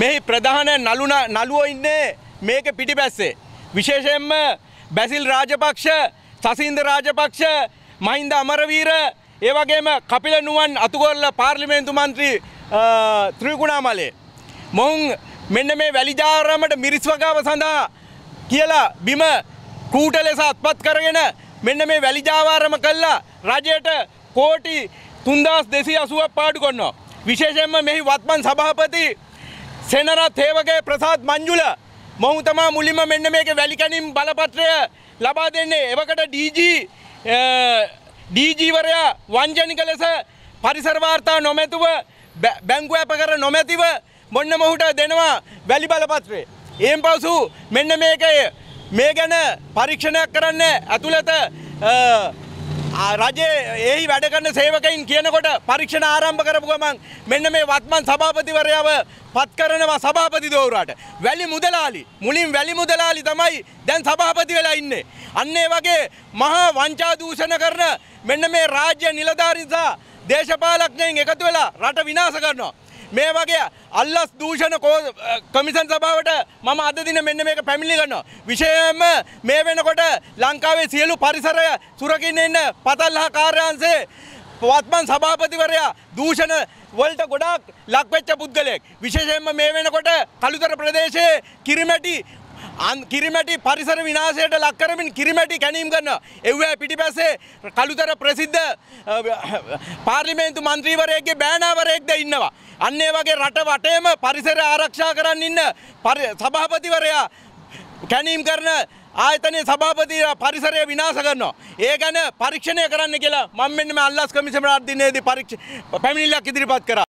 මෙහි ප්‍රධාන නලුන නළුවෝ ඉන්නේ මේක පිටිපැස්සේ. විශේෂයෙන්ම බැසිල් රාජපක්ෂ, සසින්ද රාජපක්ෂ, මහින්ද අමරවීර, ඒ වගේම කපිල නුවන් අතුගොල්ල පාර්ලිමේන්තු මන්ත්‍රී ත්‍රිකුණාමලේ. මොවුන් මෙන්න මේ වැලිජාරමට මිරිස් වගාව සඳහා කියලා බිම කූට ලෙස අත්පත් කරගෙන මෙන්න මේ වැලිජාවාරම කළා රජයට කෝටි තුන්දස් දෙසි අසුවක් පාඩු කොන්නවා. විශේෂයෙන්ම මෙහි වත්මන් සභාපති සෙනරත් හේවගේ ප්‍රසාත් මංජුල මොහු තමා මුලින්ම මෙන්න මේක වැලිකැනින් බලපත්‍රය ලබා දෙන්නේ එවකට ඩීජී ඩීජීවරයා වංජනික ලෙස පරිසරවාර්තා නොමැතුව බැංකු ඇප කර නොමැතිව මොන්න මොහුට දෙනවා වැලි බලපත්‍රේ. එම් පවසු මෙන්න මේකය මේ ගැන පරීක්ෂණයක් කරන්න ඇතුළත රජයේ එහි වැඩ කරන සේවකයින් කියනකොට පරීක්ෂණ ආරම්භ කරපු ගමන් මෙන්න මේ වත්මන් සභාපතිවරයාව පත් කරනවා සභාපති දෝරුවට. වැලි මුදලාලි මුලින් වැලි මුදලාලි තමයි දැන් සභාපති වෙලා ඉන්නේ. අන්න ඒ වගේ මහා වංචා දූෂණ කරන මෙන්න මේ රාජ්‍ය නිලධාරීන් සහ දේශපාලඥයින් එකතු වෙලා රට විනාශ කරනවා. මේ වගේ අල්ලස් දූෂණ කෝ කමිසන් සභාවට මම අද දින මෙන්න මේක පැමිණි ගන්නවා විශේෂයෙන්ම මේ වෙනකොට ලංකාවේ සියලු පරිසරය සුරකින්න ඉන්න පතල් හා කාර්යාංශයේ පවත්මන් සභාපතිවරයා දූෂණ වලට ගොඩාක් ලක්වෙච්ච පුද්ගලයෙක් විශේෂයෙන්ම මේ වෙනකොට කළුතර ප්‍රදේශයේ කිරිමැටි කිරිමැටි පරිසර විනාශයට ලක්කරමින් කිරිමැටි කැනීම් කරන එව්වා පිටිපස්සේ කළුතර ප්‍රසිද්ධ පාර්ලිමේන්තු මන්ත්‍රීවරයෙක්ගේ බෑනාවරයෙක්ද ඉන්නවා. අන්න ඒ වගේ රට වටේම පරිසර ආරක්ෂා කරන්න ඉන්න සභාපතිවරයා කැනීම් කරන ආයතනයේ සභාපති පරිසරය විනාශ කරනවා. ඒ ගැන පරීක්ෂණය කරන්න කියලා මම මෙන්න මේ අල්ලාස් කමිෂන් අධ්‍යයනයේදී පරීක්ෂ පැමිණිල්ලක් ඉදිරිපත් කරා.